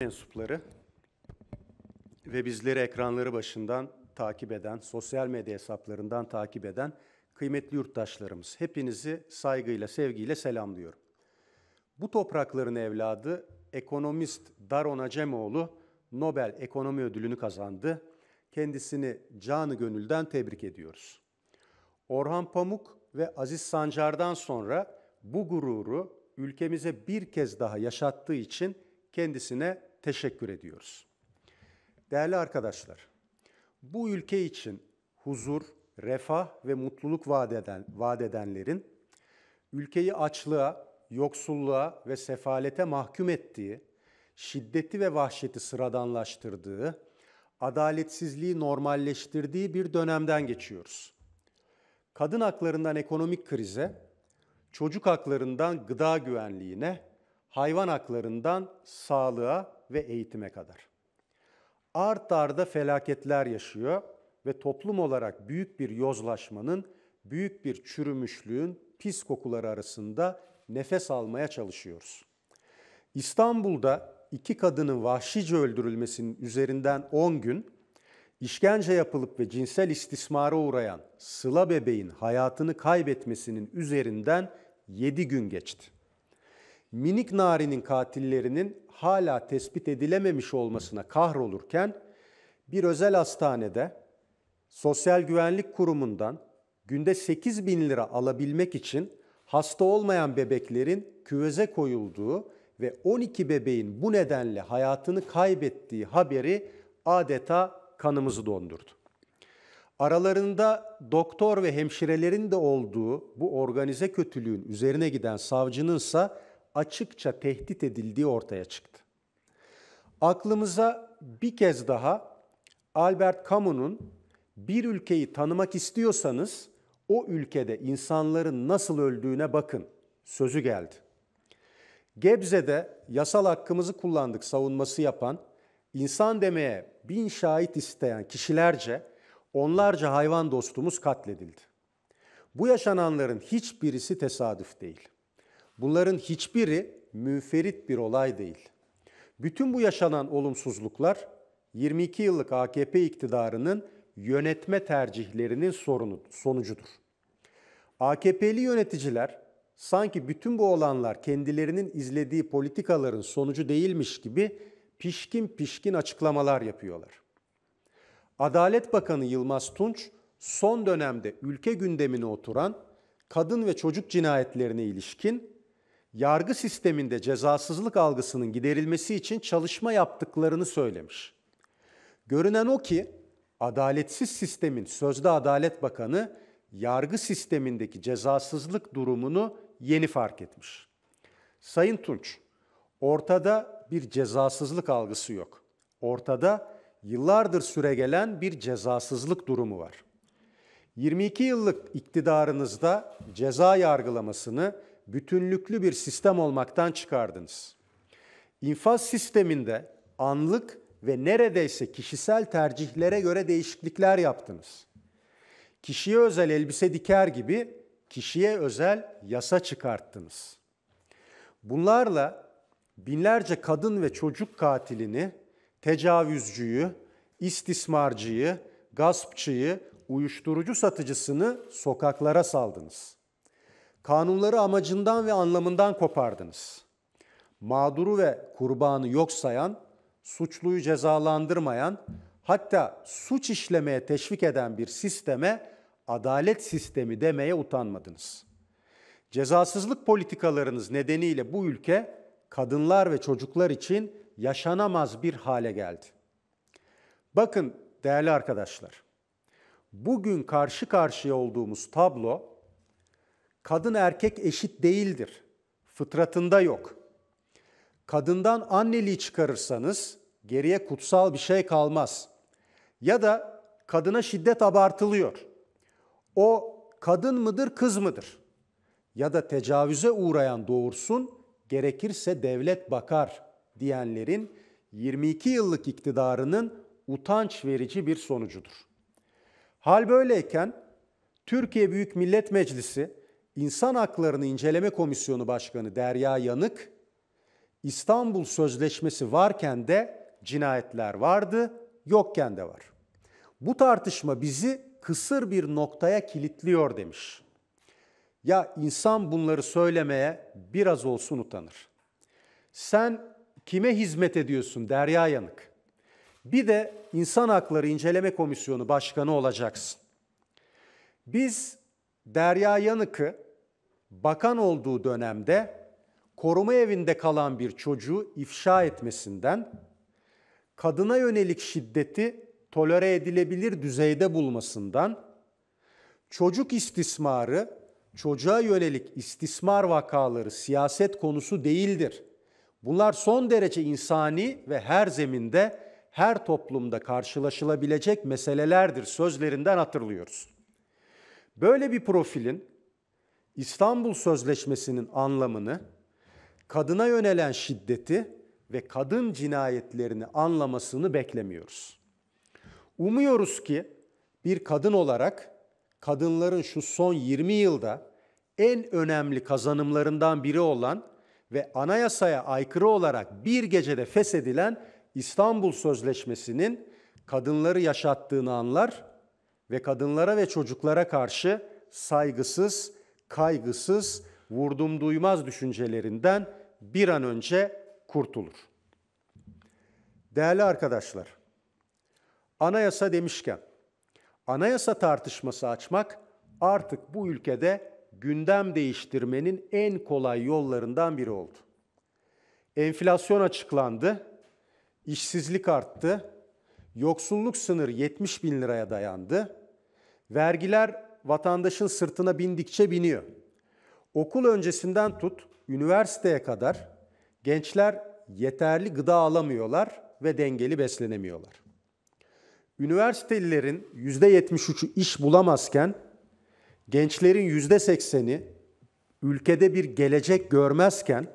mensupları ve bizleri ekranları başından takip eden, sosyal medya hesaplarından takip eden kıymetli yurttaşlarımız, hepinizi saygıyla, sevgiyle selamlıyorum. Bu toprakların evladı ekonomist Daron Acemoğlu Nobel Ekonomi Ödülünü kazandı. Kendisini canı gönülden tebrik ediyoruz. Orhan Pamuk ve Aziz Sancar'dan sonra bu gururu ülkemize bir kez daha yaşattığı için kendisine teşekkür ediyoruz. Değerli arkadaşlar, bu ülke için huzur, refah ve mutluluk vaat, eden, vaat edenlerin ülkeyi açlığa, yoksulluğa ve sefalete mahkum ettiği, şiddeti ve vahşeti sıradanlaştırdığı, adaletsizliği normalleştirdiği bir dönemden geçiyoruz. Kadın haklarından ekonomik krize, çocuk haklarından gıda güvenliğine, hayvan haklarından sağlığa ve eğitime kadar. Art arda felaketler yaşıyor ve toplum olarak büyük bir yozlaşmanın, büyük bir çürümüşlüğün pis kokuları arasında nefes almaya çalışıyoruz. İstanbul'da iki kadının vahşice öldürülmesinin üzerinden 10 gün, işkence yapılıp ve cinsel istismara uğrayan Sıla bebeğin hayatını kaybetmesinin üzerinden 7 gün geçti minik Nari'nin katillerinin hala tespit edilememiş olmasına kahrolurken bir özel hastanede Sosyal Güvenlik Kurumu'ndan günde 8 bin lira alabilmek için hasta olmayan bebeklerin küveze koyulduğu ve 12 bebeğin bu nedenle hayatını kaybettiği haberi adeta kanımızı dondurdu. Aralarında doktor ve hemşirelerin de olduğu bu organize kötülüğün üzerine giden savcınınsa, ise açıkça tehdit edildiği ortaya çıktı. Aklımıza bir kez daha Albert Camus'un bir ülkeyi tanımak istiyorsanız o ülkede insanların nasıl öldüğüne bakın sözü geldi. Gebze'de yasal hakkımızı kullandık savunması yapan, insan demeye bin şahit isteyen kişilerce onlarca hayvan dostumuz katledildi. Bu yaşananların hiçbirisi tesadüf değil. Bunların hiçbiri münferit bir olay değil. Bütün bu yaşanan olumsuzluklar 22 yıllık AKP iktidarının yönetme tercihlerinin sorunu, sonucudur. AKP'li yöneticiler sanki bütün bu olanlar kendilerinin izlediği politikaların sonucu değilmiş gibi pişkin pişkin açıklamalar yapıyorlar. Adalet Bakanı Yılmaz Tunç son dönemde ülke gündemine oturan kadın ve çocuk cinayetlerine ilişkin yargı sisteminde cezasızlık algısının giderilmesi için çalışma yaptıklarını söylemiş. Görünen o ki adaletsiz sistemin sözde Adalet Bakanı yargı sistemindeki cezasızlık durumunu yeni fark etmiş. Sayın Tunç, ortada bir cezasızlık algısı yok. Ortada yıllardır süregelen bir cezasızlık durumu var. 22 yıllık iktidarınızda ceza yargılamasını bütünlüklü bir sistem olmaktan çıkardınız. İnfaz sisteminde anlık ve neredeyse kişisel tercihlere göre değişiklikler yaptınız. Kişiye özel elbise diker gibi kişiye özel yasa çıkarttınız. Bunlarla binlerce kadın ve çocuk katilini, tecavüzcüyü, istismarcıyı, gaspçıyı, uyuşturucu satıcısını sokaklara saldınız. Kanunları amacından ve anlamından kopardınız. Mağduru ve kurbanı yok sayan, suçluyu cezalandırmayan, hatta suç işlemeye teşvik eden bir sisteme adalet sistemi demeye utanmadınız. Cezasızlık politikalarınız nedeniyle bu ülke kadınlar ve çocuklar için yaşanamaz bir hale geldi. Bakın değerli arkadaşlar, bugün karşı karşıya olduğumuz tablo Kadın erkek eşit değildir. Fıtratında yok. Kadından anneliği çıkarırsanız geriye kutsal bir şey kalmaz. Ya da kadına şiddet abartılıyor. O kadın mıdır, kız mıdır? Ya da tecavüze uğrayan doğursun, gerekirse devlet bakar diyenlerin 22 yıllık iktidarının utanç verici bir sonucudur. Hal böyleyken Türkiye Büyük Millet Meclisi İnsan Haklarını İnceleme Komisyonu Başkanı Derya Yanık, İstanbul Sözleşmesi varken de cinayetler vardı, yokken de var. Bu tartışma bizi kısır bir noktaya kilitliyor demiş. Ya insan bunları söylemeye biraz olsun utanır. Sen kime hizmet ediyorsun Derya Yanık? Bir de İnsan Hakları İnceleme Komisyonu Başkanı olacaksın. Biz Derya Yanık'ı bakan olduğu dönemde koruma evinde kalan bir çocuğu ifşa etmesinden, kadına yönelik şiddeti tolere edilebilir düzeyde bulmasından, çocuk istismarı, çocuğa yönelik istismar vakaları siyaset konusu değildir. Bunlar son derece insani ve her zeminde, her toplumda karşılaşılabilecek meselelerdir sözlerinden hatırlıyoruz. Böyle bir profilin İstanbul Sözleşmesi'nin anlamını, kadına yönelen şiddeti ve kadın cinayetlerini anlamasını beklemiyoruz. Umuyoruz ki bir kadın olarak kadınların şu son 20 yılda en önemli kazanımlarından biri olan ve anayasaya aykırı olarak bir gecede feshedilen İstanbul Sözleşmesi'nin kadınları yaşattığını anlar ve kadınlara ve çocuklara karşı saygısız kaygısız, vurdum duymaz düşüncelerinden bir an önce kurtulur. Değerli arkadaşlar, anayasa demişken anayasa tartışması açmak artık bu ülkede gündem değiştirmenin en kolay yollarından biri oldu. Enflasyon açıklandı, işsizlik arttı, yoksulluk sınırı 70 bin liraya dayandı, vergiler vatandaşın sırtına bindikçe biniyor. Okul öncesinden tut üniversiteye kadar gençler yeterli gıda alamıyorlar ve dengeli beslenemiyorlar. Üniversitelilerin %73'ü iş bulamazken gençlerin %80'i ülkede bir gelecek görmezken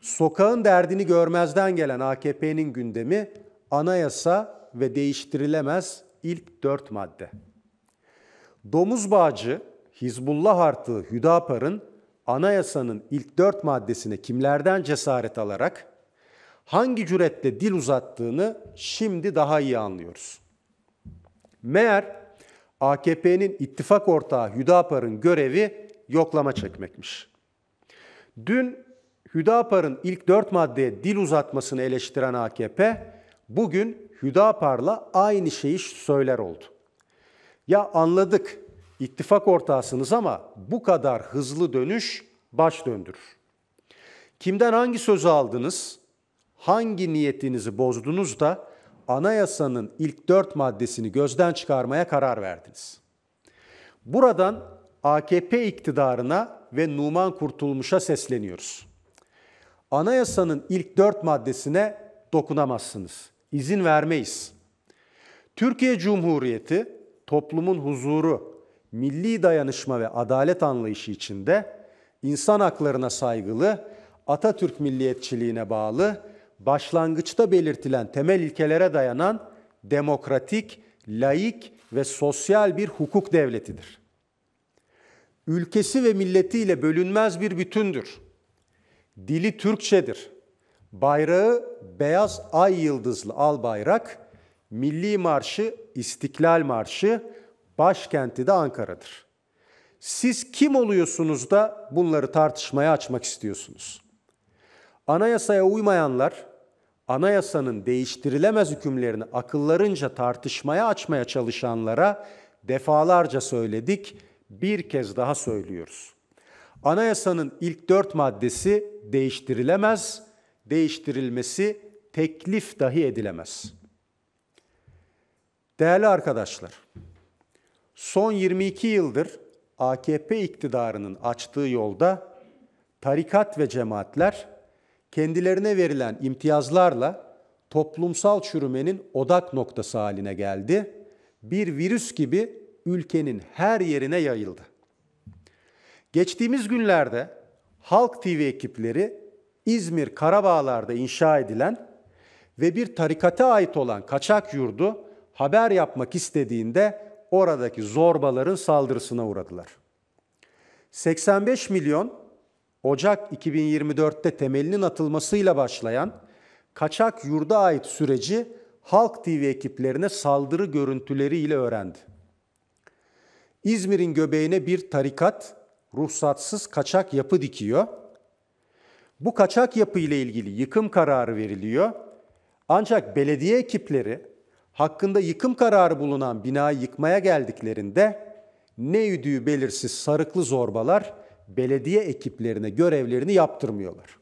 sokağın derdini görmezden gelen AKP'nin gündemi anayasa ve değiştirilemez ilk dört madde. Domuz Bağcı, Hizbullah artı Hüdapar'ın anayasanın ilk dört maddesine kimlerden cesaret alarak hangi cüretle dil uzattığını şimdi daha iyi anlıyoruz. Meğer AKP'nin ittifak ortağı Hüdapar'ın görevi yoklama çekmekmiş. Dün Hüdapar'ın ilk dört maddeye dil uzatmasını eleştiren AKP bugün Hüdapar'la aynı şeyi söyler oldu. Ya anladık ittifak ortağısınız ama bu kadar hızlı dönüş baş döndürür. Kimden hangi sözü aldınız? Hangi niyetinizi bozdunuz da anayasanın ilk dört maddesini gözden çıkarmaya karar verdiniz? Buradan AKP iktidarına ve Numan Kurtulmuş'a sesleniyoruz. Anayasanın ilk dört maddesine dokunamazsınız. İzin vermeyiz. Türkiye Cumhuriyeti toplumun huzuru, milli dayanışma ve adalet anlayışı içinde insan haklarına saygılı, Atatürk milliyetçiliğine bağlı, başlangıçta belirtilen temel ilkelere dayanan demokratik, laik ve sosyal bir hukuk devletidir. Ülkesi ve milletiyle bölünmez bir bütündür. Dili Türkçedir. Bayrağı beyaz ay yıldızlı al bayrak, Milli Marşı İstiklal Marşı, başkenti de Ankara'dır. Siz kim oluyorsunuz da bunları tartışmaya açmak istiyorsunuz? Anayasaya uymayanlar anayasanın değiştirilemez hükümlerini akıllarınca tartışmaya açmaya çalışanlara defalarca söyledik, bir kez daha söylüyoruz. Anayasanın ilk dört maddesi değiştirilemez, değiştirilmesi teklif dahi edilemez.'' Değerli arkadaşlar, son 22 yıldır AKP iktidarının açtığı yolda tarikat ve cemaatler kendilerine verilen imtiyazlarla toplumsal çürümenin odak noktası haline geldi. Bir virüs gibi ülkenin her yerine yayıldı. Geçtiğimiz günlerde Halk TV ekipleri İzmir Karabağlar'da inşa edilen ve bir tarikata ait olan kaçak yurdu haber yapmak istediğinde oradaki zorbaların saldırısına uğradılar. 85 milyon Ocak 2024'te temelinin atılmasıyla başlayan kaçak yurda ait süreci Halk TV ekiplerine saldırı görüntüleriyle öğrendi. İzmir'in göbeğine bir tarikat ruhsatsız kaçak yapı dikiyor. Bu kaçak yapı ile ilgili yıkım kararı veriliyor. Ancak belediye ekipleri hakkında yıkım kararı bulunan binayı yıkmaya geldiklerinde ne yüdüğü belirsiz sarıklı zorbalar belediye ekiplerine görevlerini yaptırmıyorlar.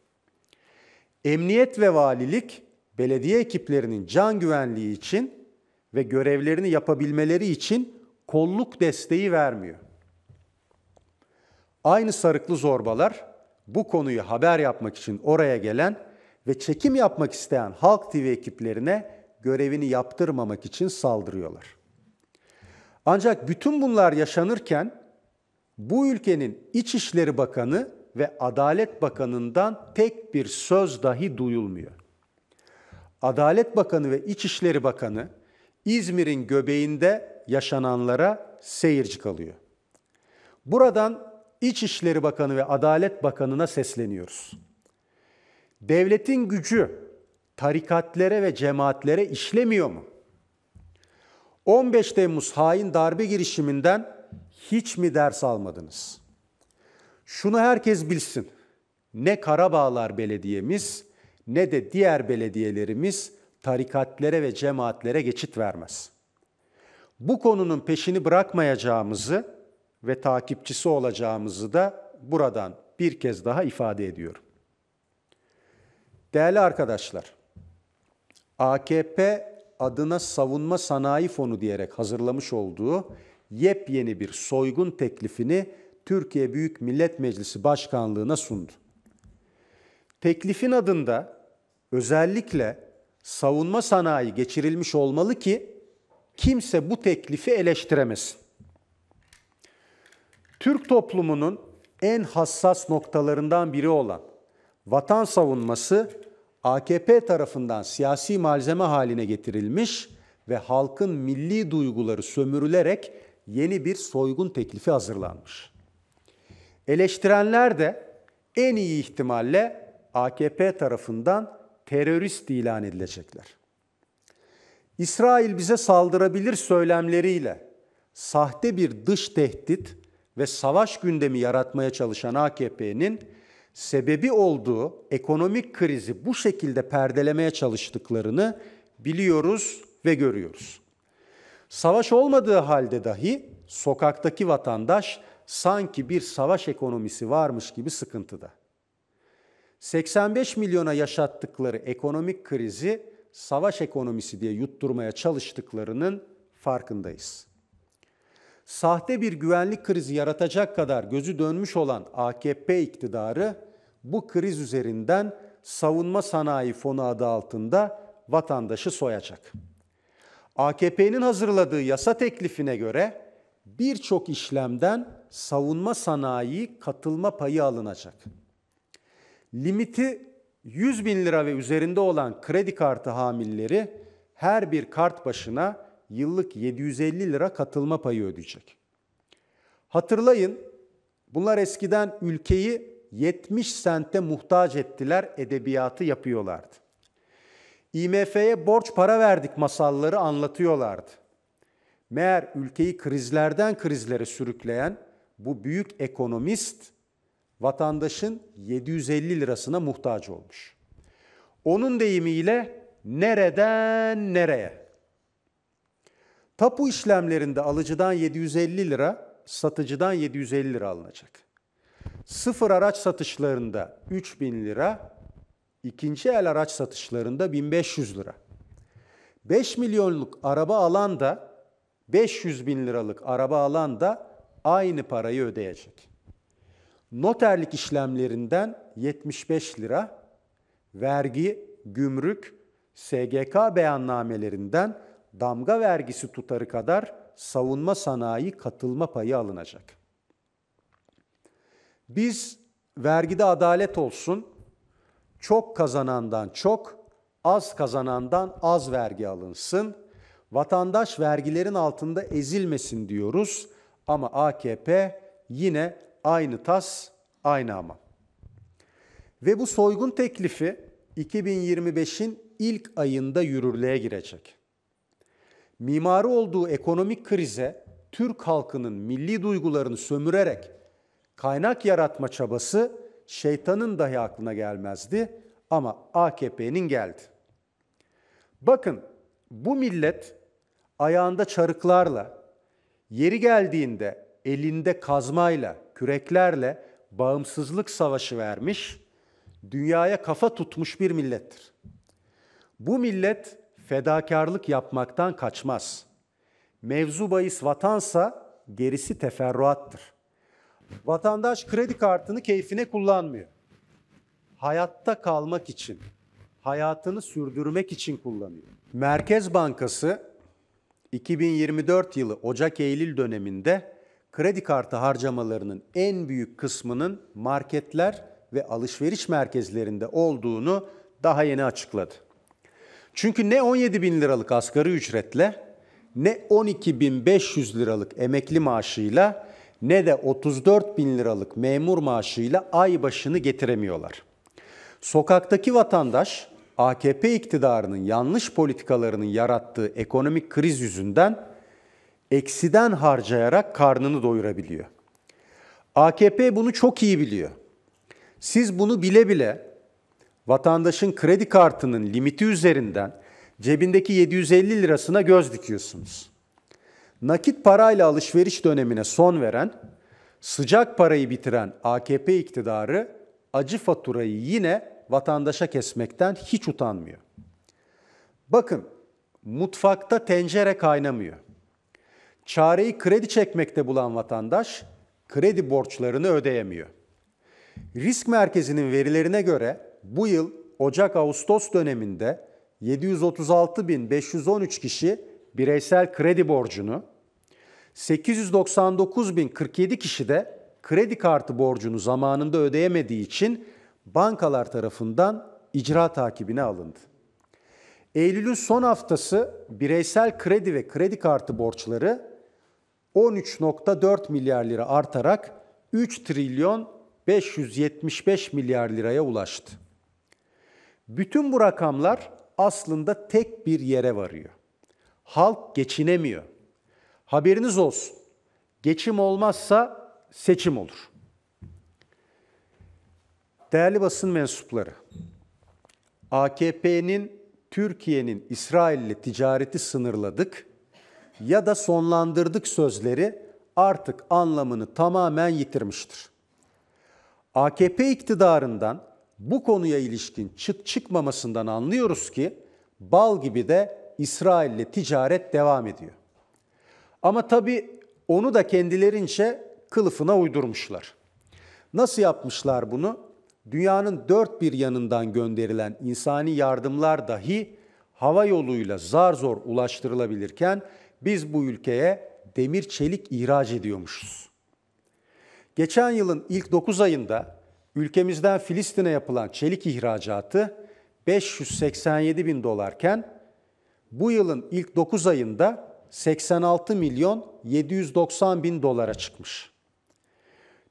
Emniyet ve valilik belediye ekiplerinin can güvenliği için ve görevlerini yapabilmeleri için kolluk desteği vermiyor. Aynı sarıklı zorbalar bu konuyu haber yapmak için oraya gelen ve çekim yapmak isteyen Halk TV ekiplerine görevini yaptırmamak için saldırıyorlar. Ancak bütün bunlar yaşanırken bu ülkenin İçişleri Bakanı ve Adalet Bakanı'ndan tek bir söz dahi duyulmuyor. Adalet Bakanı ve İçişleri Bakanı İzmir'in göbeğinde yaşananlara seyirci kalıyor. Buradan İçişleri Bakanı ve Adalet Bakanı'na sesleniyoruz. Devletin gücü tarikatlere ve cemaatlere işlemiyor mu? 15 Temmuz hain darbe girişiminden hiç mi ders almadınız? Şunu herkes bilsin. Ne Karabağlar Belediyemiz ne de diğer belediyelerimiz tarikatlere ve cemaatlere geçit vermez. Bu konunun peşini bırakmayacağımızı ve takipçisi olacağımızı da buradan bir kez daha ifade ediyorum. Değerli arkadaşlar, AKP adına savunma sanayi fonu diyerek hazırlamış olduğu yepyeni bir soygun teklifini Türkiye Büyük Millet Meclisi Başkanlığı'na sundu. Teklifin adında özellikle savunma sanayi geçirilmiş olmalı ki kimse bu teklifi eleştiremesin. Türk toplumunun en hassas noktalarından biri olan vatan savunması AKP tarafından siyasi malzeme haline getirilmiş ve halkın milli duyguları sömürülerek yeni bir soygun teklifi hazırlanmış. Eleştirenler de en iyi ihtimalle AKP tarafından terörist ilan edilecekler. İsrail bize saldırabilir söylemleriyle sahte bir dış tehdit ve savaş gündemi yaratmaya çalışan AKP'nin sebebi olduğu ekonomik krizi bu şekilde perdelemeye çalıştıklarını biliyoruz ve görüyoruz. Savaş olmadığı halde dahi sokaktaki vatandaş sanki bir savaş ekonomisi varmış gibi sıkıntıda. 85 milyona yaşattıkları ekonomik krizi savaş ekonomisi diye yutturmaya çalıştıklarının farkındayız sahte bir güvenlik krizi yaratacak kadar gözü dönmüş olan AKP iktidarı bu kriz üzerinden savunma sanayi fonu adı altında vatandaşı soyacak. AKP'nin hazırladığı yasa teklifine göre birçok işlemden savunma sanayi katılma payı alınacak. Limiti 100 bin lira ve üzerinde olan kredi kartı hamilleri her bir kart başına yıllık 750 lira katılma payı ödeyecek. Hatırlayın bunlar eskiden ülkeyi 70 sente muhtaç ettiler, edebiyatı yapıyorlardı. IMF'ye borç para verdik masalları anlatıyorlardı. Meğer ülkeyi krizlerden krizlere sürükleyen bu büyük ekonomist vatandaşın 750 lirasına muhtaç olmuş. Onun deyimiyle nereden nereye? Tapu işlemlerinde alıcıdan 750 lira, satıcıdan 750 lira alınacak. Sıfır araç satışlarında 3000 lira, ikinci el araç satışlarında 1500 lira. 5 milyonluk araba alan da 500 bin liralık araba alan da aynı parayı ödeyecek. Noterlik işlemlerinden 75 lira, vergi, gümrük, SGK beyannamelerinden damga vergisi tutarı kadar savunma sanayi katılma payı alınacak. Biz vergide adalet olsun, çok kazanandan çok, az kazanandan az vergi alınsın, vatandaş vergilerin altında ezilmesin diyoruz ama AKP yine aynı tas, aynı ama. Ve bu soygun teklifi 2025'in ilk ayında yürürlüğe girecek mimarı olduğu ekonomik krize Türk halkının milli duygularını sömürerek kaynak yaratma çabası şeytanın dahi aklına gelmezdi ama AKP'nin geldi. Bakın bu millet ayağında çarıklarla, yeri geldiğinde elinde kazmayla, küreklerle bağımsızlık savaşı vermiş, dünyaya kafa tutmuş bir millettir. Bu millet fedakarlık yapmaktan kaçmaz. Mevzu bahis vatansa gerisi teferruattır. Vatandaş kredi kartını keyfine kullanmıyor. Hayatta kalmak için, hayatını sürdürmek için kullanıyor. Merkez Bankası 2024 yılı Ocak-Eylül döneminde kredi kartı harcamalarının en büyük kısmının marketler ve alışveriş merkezlerinde olduğunu daha yeni açıkladı. Çünkü ne 17 bin liralık asgari ücretle ne 12 bin 500 liralık emekli maaşıyla ne de 34 bin liralık memur maaşıyla ay başını getiremiyorlar. Sokaktaki vatandaş AKP iktidarının yanlış politikalarının yarattığı ekonomik kriz yüzünden eksiden harcayarak karnını doyurabiliyor. AKP bunu çok iyi biliyor. Siz bunu bile bile vatandaşın kredi kartının limiti üzerinden cebindeki 750 lirasına göz dikiyorsunuz. Nakit parayla alışveriş dönemine son veren, sıcak parayı bitiren AKP iktidarı acı faturayı yine vatandaşa kesmekten hiç utanmıyor. Bakın, mutfakta tencere kaynamıyor. Çareyi kredi çekmekte bulan vatandaş kredi borçlarını ödeyemiyor. Risk merkezinin verilerine göre bu yıl Ocak-Ağustos döneminde 736.513 kişi bireysel kredi borcunu, 899.047 kişi de kredi kartı borcunu zamanında ödeyemediği için bankalar tarafından icra takibine alındı. Eylül'ün son haftası bireysel kredi ve kredi kartı borçları 13.4 milyar lira artarak 3 trilyon 575 milyar liraya ulaştı. Bütün bu rakamlar aslında tek bir yere varıyor. Halk geçinemiyor. Haberiniz olsun. Geçim olmazsa seçim olur. Değerli basın mensupları, AKP'nin Türkiye'nin İsrail'le ticareti sınırladık ya da sonlandırdık sözleri artık anlamını tamamen yitirmiştir. AKP iktidarından bu konuya ilişkin çıt çıkmamasından anlıyoruz ki bal gibi de İsrail'le ticaret devam ediyor. Ama tabii onu da kendilerince kılıfına uydurmuşlar. Nasıl yapmışlar bunu? Dünyanın dört bir yanından gönderilen insani yardımlar dahi hava yoluyla zar zor ulaştırılabilirken biz bu ülkeye demir çelik ihraç ediyormuşuz. Geçen yılın ilk 9 ayında Ülkemizden Filistin'e yapılan çelik ihracatı 587 bin dolarken bu yılın ilk 9 ayında 86 milyon 790 bin dolara çıkmış.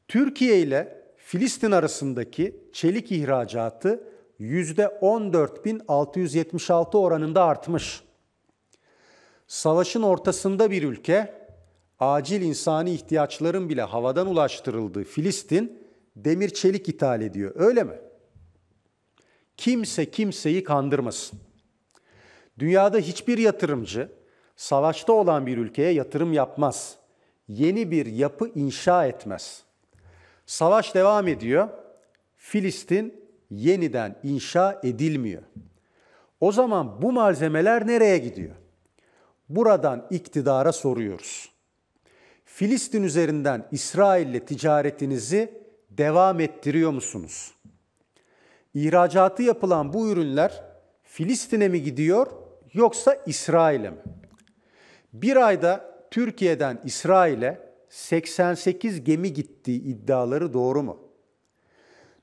Türkiye ile Filistin arasındaki çelik ihracatı %14.676 oranında artmış. Savaşın ortasında bir ülke, acil insani ihtiyaçların bile havadan ulaştırıldığı Filistin, demir çelik ithal ediyor. Öyle mi? Kimse kimseyi kandırmasın. Dünyada hiçbir yatırımcı savaşta olan bir ülkeye yatırım yapmaz. Yeni bir yapı inşa etmez. Savaş devam ediyor. Filistin yeniden inşa edilmiyor. O zaman bu malzemeler nereye gidiyor? Buradan iktidara soruyoruz. Filistin üzerinden İsrail'le ticaretinizi devam ettiriyor musunuz? İhracatı yapılan bu ürünler Filistin'e mi gidiyor yoksa İsrail'e mi? Bir ayda Türkiye'den İsrail'e 88 gemi gittiği iddiaları doğru mu?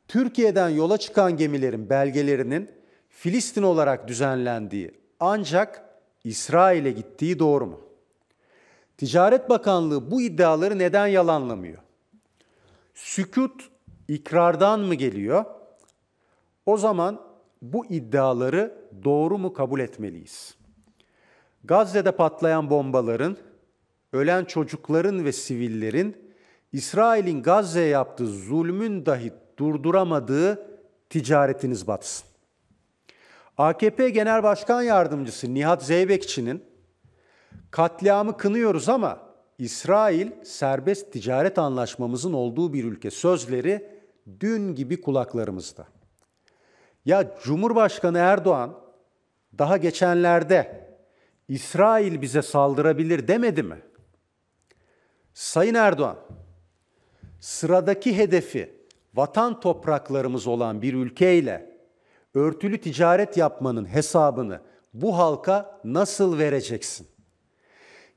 Türkiye'den yola çıkan gemilerin belgelerinin Filistin olarak düzenlendiği ancak İsrail'e gittiği doğru mu? Ticaret Bakanlığı bu iddiaları neden yalanlamıyor? Sükut ikrardan mı geliyor? O zaman bu iddiaları doğru mu kabul etmeliyiz? Gazze'de patlayan bombaların, ölen çocukların ve sivillerin, İsrail'in Gazze'ye yaptığı zulmün dahi durduramadığı ticaretiniz batsın. AKP Genel Başkan Yardımcısı Nihat Zeybekçi'nin katliamı kınıyoruz ama İsrail serbest ticaret anlaşmamızın olduğu bir ülke sözleri dün gibi kulaklarımızda. Ya Cumhurbaşkanı Erdoğan daha geçenlerde İsrail bize saldırabilir demedi mi? Sayın Erdoğan, sıradaki hedefi vatan topraklarımız olan bir ülkeyle örtülü ticaret yapmanın hesabını bu halka nasıl vereceksin?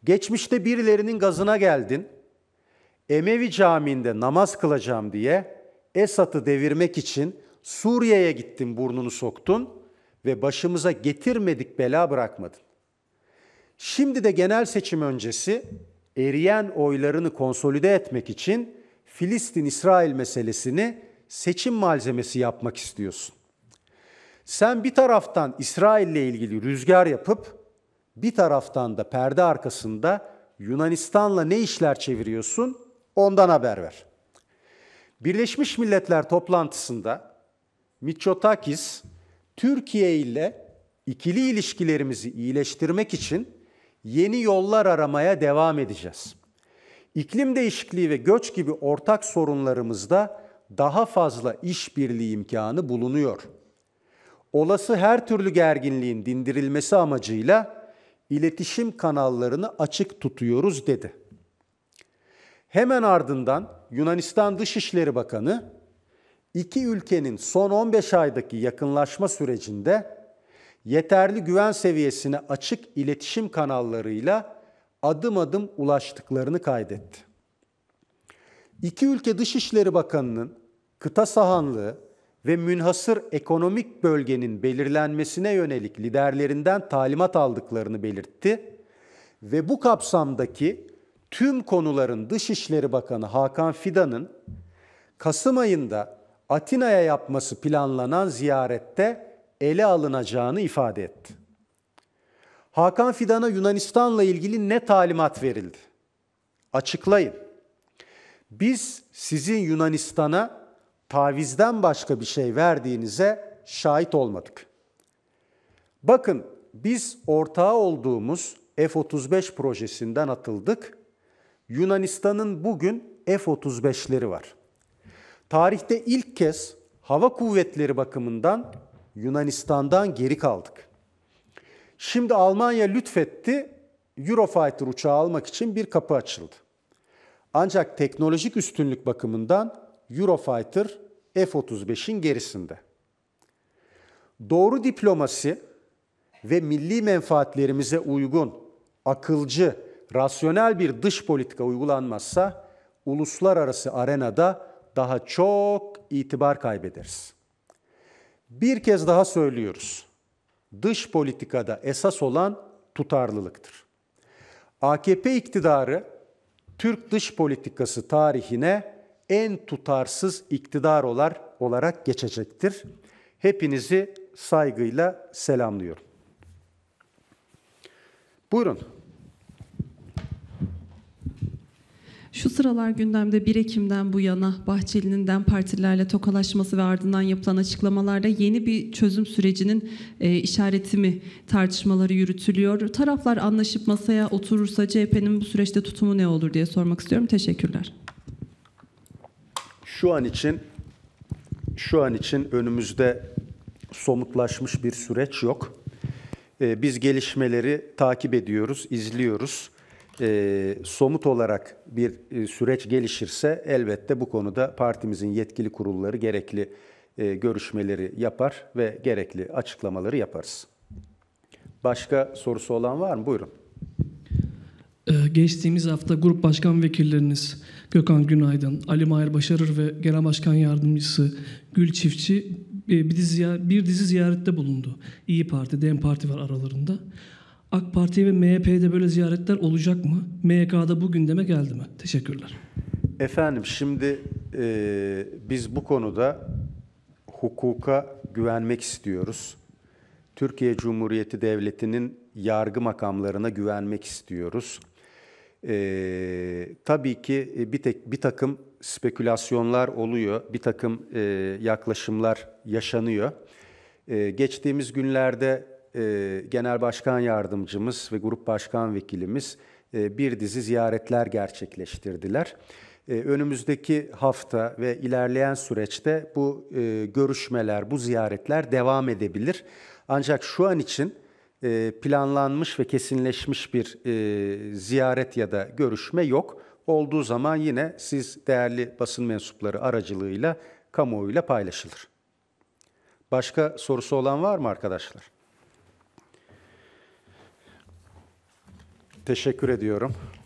Geçmişte birilerinin gazına geldin. Emevi Camii'nde namaz kılacağım diye Esat'ı devirmek için Suriye'ye gittin burnunu soktun ve başımıza getirmedik bela bırakmadın. Şimdi de genel seçim öncesi eriyen oylarını konsolide etmek için Filistin-İsrail meselesini seçim malzemesi yapmak istiyorsun. Sen bir taraftan İsrail'le ilgili rüzgar yapıp bir taraftan da perde arkasında Yunanistan'la ne işler çeviriyorsun ondan haber ver. Birleşmiş Milletler toplantısında Mitsotakis Türkiye ile ikili ilişkilerimizi iyileştirmek için yeni yollar aramaya devam edeceğiz. İklim değişikliği ve göç gibi ortak sorunlarımızda daha fazla işbirliği imkanı bulunuyor. Olası her türlü gerginliğin dindirilmesi amacıyla iletişim kanallarını açık tutuyoruz dedi. Hemen ardından Yunanistan Dışişleri Bakanı iki ülkenin son 15 aydaki yakınlaşma sürecinde yeterli güven seviyesine açık iletişim kanallarıyla adım adım ulaştıklarını kaydetti. İki ülke Dışişleri Bakanı'nın kıta sahanlığı ve münhasır ekonomik bölgenin belirlenmesine yönelik liderlerinden talimat aldıklarını belirtti ve bu kapsamdaki tüm konuların Dışişleri Bakanı Hakan Fidan'ın Kasım ayında Atina'ya yapması planlanan ziyarette ele alınacağını ifade etti. Hakan Fidan'a Yunanistan'la ilgili ne talimat verildi? Açıklayın. Biz sizin Yunanistan'a tavizden başka bir şey verdiğinize şahit olmadık. Bakın biz ortağı olduğumuz F-35 projesinden atıldık. Yunanistan'ın bugün F-35'leri var. Tarihte ilk kez hava kuvvetleri bakımından Yunanistan'dan geri kaldık. Şimdi Almanya lütfetti, Eurofighter uçağı almak için bir kapı açıldı. Ancak teknolojik üstünlük bakımından Eurofighter F-35'in gerisinde. Doğru diplomasi ve milli menfaatlerimize uygun, akılcı, rasyonel bir dış politika uygulanmazsa uluslararası arenada daha çok itibar kaybederiz. Bir kez daha söylüyoruz. Dış politikada esas olan tutarlılıktır. AKP iktidarı Türk dış politikası tarihine en tutarsız iktidar olar, olarak geçecektir. Hepinizi saygıyla selamlıyorum. Buyurun. Şu sıralar gündemde 1 Ekim'den bu yana Bahçeli'nin partilerle tokalaşması ve ardından yapılan açıklamalarda yeni bir çözüm sürecinin e, işareti mi tartışmaları yürütülüyor. Taraflar anlaşıp masaya oturursa CHP'nin bu süreçte tutumu ne olur diye sormak istiyorum. Teşekkürler şu an için şu an için önümüzde somutlaşmış bir süreç yok. E, biz gelişmeleri takip ediyoruz, izliyoruz. E, somut olarak bir e, süreç gelişirse elbette bu konuda partimizin yetkili kurulları gerekli e, görüşmeleri yapar ve gerekli açıklamaları yaparız. Başka sorusu olan var mı? Buyurun. Ee, geçtiğimiz hafta grup başkan vekilleriniz Gökhan Günaydın, Ali Mahir Başarır ve Genel Başkan Yardımcısı Gül Çiftçi e, bir dizi, bir dizi ziyarette bulundu. İyi Parti, DEM Parti var aralarında. AK Parti ve MHP'de böyle ziyaretler olacak mı? MYK'da bu gündeme geldi mi? Teşekkürler. Efendim şimdi e, biz bu konuda hukuka güvenmek istiyoruz. Türkiye Cumhuriyeti Devleti'nin yargı makamlarına güvenmek istiyoruz. E, tabii ki e, bir tek bir takım spekülasyonlar oluyor, bir takım e, yaklaşımlar yaşanıyor. E, geçtiğimiz günlerde e, Genel Başkan Yardımcımız ve Grup Başkan Vekilimiz e, bir dizi ziyaretler gerçekleştirdiler. E, önümüzdeki hafta ve ilerleyen süreçte bu e, görüşmeler, bu ziyaretler devam edebilir. Ancak şu an için e, planlanmış ve kesinleşmiş bir e, ziyaret ya da görüşme yok. Olduğu zaman yine siz değerli basın mensupları aracılığıyla kamuoyuyla paylaşılır. Başka sorusu olan var mı arkadaşlar? Teşekkür ediyorum.